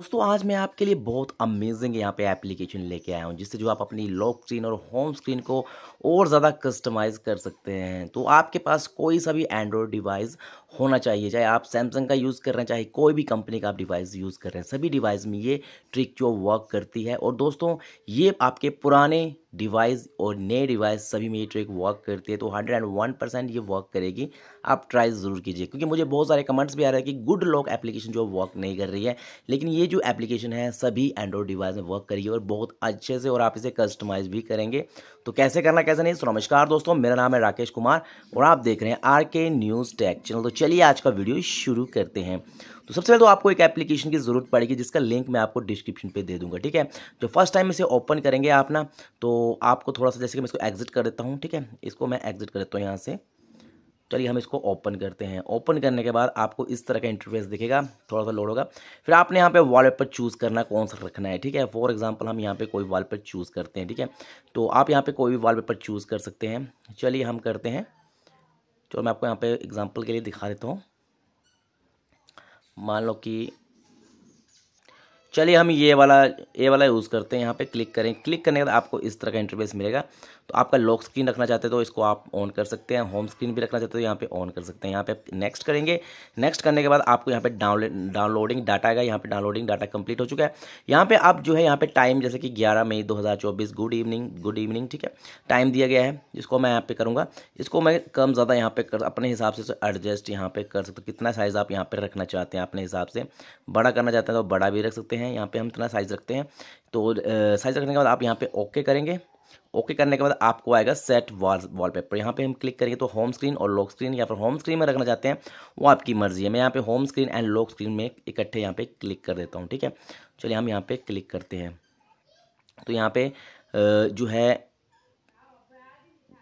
दोस्तों आज मैं आपके लिए बहुत अमेजिंग यहाँ पे एप्लीकेशन लेके आया हूँ जिससे जो आप अपनी लॉक स्क्रीन और होम स्क्रीन को और ज़्यादा कस्टमाइज़ कर सकते हैं तो आपके पास कोई सा भी एंड्रॉयड डिवाइस होना चाहिए चाहे आप सैमसंग का यूज़ कर रहे हैं चाहे कोई भी कंपनी का आप डिवाइस यूज़ कर रहे हैं सभी डिवाइस में ये ट्रिक जो वर्क करती है और दोस्तों ये आपके पुराने डिवाइस और नए डिवाइस सभी में ये ट्रिक वर्क करती है तो हंड्रेड एंड वन परसेंट ये वर्क करेगी आप ट्राई ज़रूर कीजिए क्योंकि मुझे बहुत सारे कमेंट्स भी आ रहे हैं कि गुड लॉक एप्लीकेशन जो वर्क नहीं कर रही है लेकिन ये जो एप्लीकेशन है सभी एंड्रॉइड डिवाइस में वर्क करिए और बहुत अच्छे से और आप इसे कस्टमाइज़ भी करेंगे तो कैसे करना कैसे नहीं सो नमस्कार दोस्तों मेरा नाम है राकेश कुमार और आप देख रहे हैं आर के न्यूज़ टैक चैनल तो चलिए आज का वीडियो शुरू करते हैं तो सबसे पहले तो आपको एक एप्लीकेशन की ज़रूरत पड़ेगी जिसका लिंक मैं आपको डिस्क्रिप्शन पे दे दूंगा ठीक है जो फर्स्ट टाइम इसे ओपन करेंगे आप ना तो तो आपको थोड़ा सा जैसे कि मैं इसको एग्ज़िट कर देता हूँ ठीक है इसको मैं एग्ज़िट कर देता हूँ यहाँ से चलिए हम इसको ओपन करते हैं ओपन करने के बाद आपको इस तरह का इंटरफेस दिखेगा थोड़ा सा लोड होगा फिर आपने यहाँ पे वॉलपेपर चूज़ करना कौन सा रखना है ठीक है फॉर एग्जांपल हम यहाँ पे कोई वॉलपेपर चूज़ करते हैं ठीक है तो आप यहाँ पे कोई भी वॉलपेपर चूज़ कर सकते हैं चलिए हम करते हैं चलो मैं आपको यहाँ पर एग्ज़ाम्पल के लिए दिखा देता हूँ मान लो कि चलिए हम ये वाला ये वाला यूज़ करते हैं यहाँ पे क्लिक करें क्लिक करने के बाद आपको इस तरह का इंटरफेस मिलेगा तो आपका लॉक स्क्रीन रखना चाहते तो इसको आप ऑन कर सकते हैं होम स्क्रीन भी रखना चाहते हो यहाँ पे ऑन कर सकते हैं यहाँ पे नेक्स्ट करेंगे नेक्स्ट करने के बाद आपको यहाँ पे डाउनलोड डाउनलोडिंग डाटा आएगा यहाँ पे डाउनलोडिंग डाटा कंप्लीट हो चुका है यहाँ पे आप जो है यहाँ पे टाइम जैसे कि ग्यारह मई दो गुड इवनिंग गुड इवनिंग ठीक है टाइम दिया गया है जिसको मैं यहाँ पे करूँगा इसको मैं कम ज़्यादा यहाँ पे कर अपने हिसाब से एडजस्ट यहाँ पे कर सकते कितना साइज़ आप यहाँ पर रखना चाहते हैं अपने हिसाब से बड़ा करना चाहते हैं तो बड़ा भी रख सकते हैं हैं यहाँ पे हम इतना साइज़ रखते हैं तो साइज़ रखने के बाद आप यहाँ पे ओके करेंगे ओके करने के बाद आपको आएगा सेट वॉल वॉलपेपर यहाँ पे हम क्लिक करेंगे तो होम स्क्रीन और लॉक स्क्रीन या फिर होम स्क्रीन में रखना चाहते हैं वो आपकी मर्जी है मैं यहाँ पे home screen and lock screen में इकट्ठे यहाँ पे क्लिक कर देता हूँ ठीक है चलिए हम यहाँ पे क्लिक करते हैं तो यहाँ पे जो है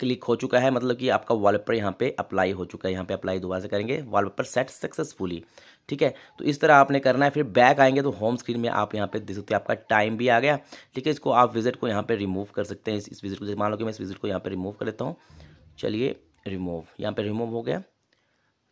क्लिक हो चुका है मतलब कि आपका वॉलपेपर यहाँ पे अप्लाई हो चुका है यहाँ पे अप्लाई दोबारा से करेंगे वॉलपेपर सेट सक्सेसफुली ठीक है तो इस तरह आपने करना है फिर बैक आएंगे तो होम स्क्रीन में आप यहाँ पे देख सकते हैं आपका टाइम भी आ गया ठीक है इसको आप विजिट को यहाँ पे रिमूव कर सकते हैं इस, विजिट को मान लो कि मैं इस विजिट को यहाँ पर रिमूव कर लेता हूँ चलिए रिमूव यहाँ पर रिमूव हो गया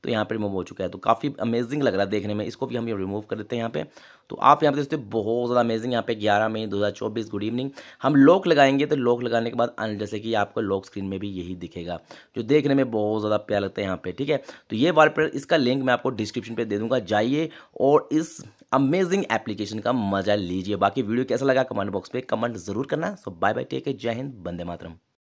तो यहाँ पर रिमूव हो चुका है तो काफ़ी अमेजिंग लग रहा है देखने में इसको भी हम रिमूव कर देते हैं यहाँ पे तो आप यहाँ पे देखते बहुत ज़्यादा अमेजिंग यहाँ पे ग्यारह मई दो हज़ार चौबीस गुड इवनिंग हम लॉक लगाएंगे तो लॉक लगाने के बाद जैसे कि आपको लॉक स्क्रीन में भी यही दिखेगा जो देखने में बहुत ज़्यादा प्यार लगता है यहाँ पे ठीक है तो ये वाल इसका लिंक मैं आपको डिस्क्रिप्शन पे दे दूंगा जाइए और इस अमेजिंग एप्लीकेशन का मजा लीजिए बाकी वीडियो कैसा लगा कमेंट बॉक्स पे कमेंट जरूर करना सो बाय बाय टेक जय हिंद बंदे मातरम